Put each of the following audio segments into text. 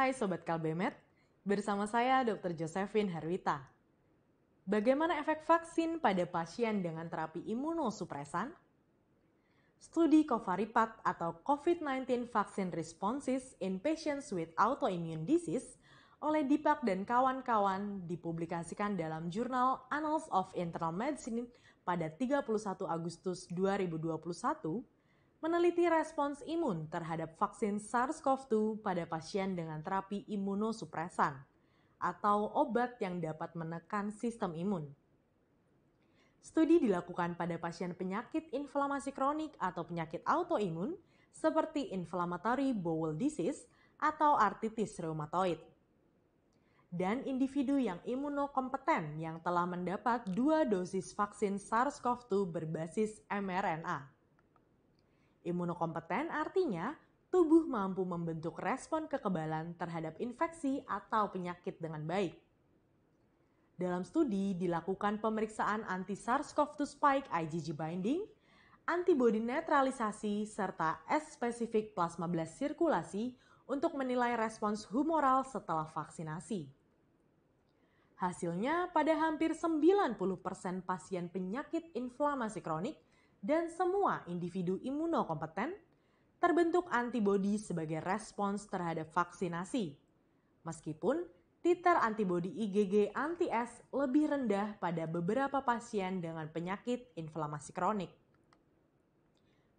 Hai Sobat Kalbemet, bersama saya Dr. Josephine Herwita. Bagaimana efek vaksin pada pasien dengan terapi imunosupresan? Studi Covaripat atau COVID-19 Vaccine Responses in Patients with Autoimmune Disease oleh Dipak dan kawan-kawan dipublikasikan dalam jurnal Annals of Internal Medicine pada 31 Agustus 2021 meneliti respons imun terhadap vaksin SARS-CoV-2 pada pasien dengan terapi imunosupresan atau obat yang dapat menekan sistem imun. Studi dilakukan pada pasien penyakit inflamasi kronik atau penyakit autoimun seperti inflammatory bowel disease atau artritis reumatoid. Dan individu yang imunokompeten yang telah mendapat dua dosis vaksin SARS-CoV-2 berbasis mRNA. Imunokompeten artinya tubuh mampu membentuk respon kekebalan terhadap infeksi atau penyakit dengan baik. Dalam studi dilakukan pemeriksaan anti SARS-CoV-2 spike IgG binding, antibody netralisasi serta S-spesifik plasma blast sirkulasi untuk menilai respons humoral setelah vaksinasi. Hasilnya pada hampir 90% pasien penyakit inflamasi kronik dan semua individu imunokompeten, terbentuk antibodi sebagai respons terhadap vaksinasi. Meskipun titer antibodi IgG anti-S lebih rendah pada beberapa pasien dengan penyakit inflamasi kronik.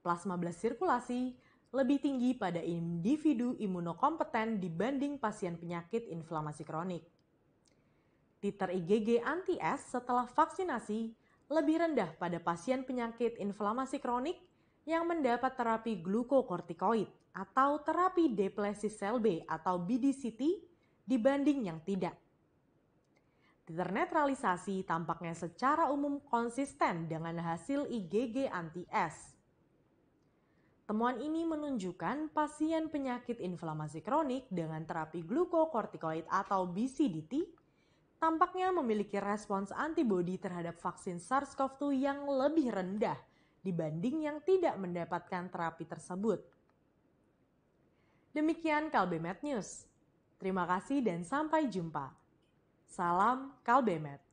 Plasma blast sirkulasi lebih tinggi pada individu imunokompeten dibanding pasien penyakit inflamasi kronik. Titer IgG anti-S setelah vaksinasi lebih rendah pada pasien penyakit inflamasi kronik yang mendapat terapi glukokortikoid atau terapi deplesis sel B atau BDCT dibanding yang tidak. Ternetralisasi tampaknya secara umum konsisten dengan hasil IgG anti-S. Temuan ini menunjukkan pasien penyakit inflamasi kronik dengan terapi glukokortikoid atau BCDT tampaknya memiliki respons antibodi terhadap vaksin SARS-CoV-2 yang lebih rendah dibanding yang tidak mendapatkan terapi tersebut. Demikian Kalbemet News. Terima kasih dan sampai jumpa. Salam Kalbemet.